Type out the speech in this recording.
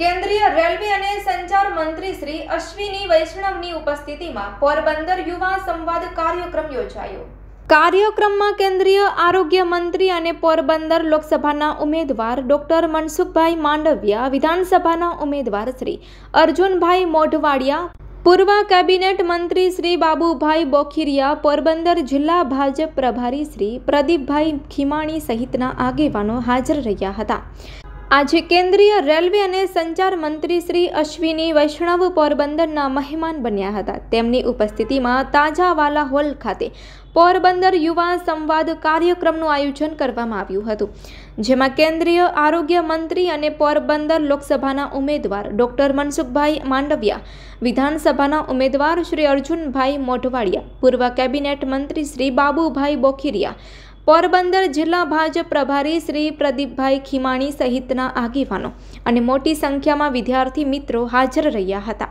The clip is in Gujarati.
કેન્દ્રીય રેલવે અને સંચાર મંત્રી શ્રી અશ્વિની વૈષ્ણવની ઉપસ્થિતિમાં પોરબંદર યુવા સંવાદ કાર્યક્રમ યોજાયો કાર્યક્રમમાં કેન્દ્રીય આરોગ્ય મંત્રી અને પોરબંદર લોકસભાના ઉમેદવાર ડોક્ટર મનસુખભાઈ માંડવિયા વિધાનસભાના ઉમેદવાર શ્રી અર્જુનભાઈ મોઢવાડિયા પૂર્વ કેબિનેટ મંત્રી શ્રી બાબુભાઈ બોખીરિયા પોરબંદર જિલ્લા ભાજપ પ્રભારી શ્રી પ્રદીપભાઈ ખીમાણી સહિતના આગેવાનો હાજર રહ્યા હતા આજે કેન્દ્રીય રેલવે અને સંચાર મંત્રી શ્રી અશ્વિની વૈષ્ણવ પોરબંદરના મહેમાન બન્યા હતા તેમની ઉપસ્થિતિમાં તાજાવાલા હોલ ખાતે પોરબંદર યુવા સંવાદ કાર્યક્રમનું આયોજન કરવામાં આવ્યું હતું જેમાં કેન્દ્રીય આરોગ્ય મંત્રી અને પોરબંદર લોકસભાના ઉમેદવાર ડોક્ટર મનસુખભાઈ માંડવિયા વિધાનસભાના ઉમેદવાર શ્રી અર્જુનભાઈ મોઢવાડિયા પૂર્વ કેબિનેટ મંત્રી શ્રી બાબુભાઈ બોખીરિયા પોરબંદર જિલ્લા ભાજપ પ્રભારી શ્રી પ્રદીપભાઈ ખીમાણી સહિતના આગેવાનો અને મોટી સંખ્યામાં વિદ્યાર્થી મિત્રો હાજર રહ્યા હતા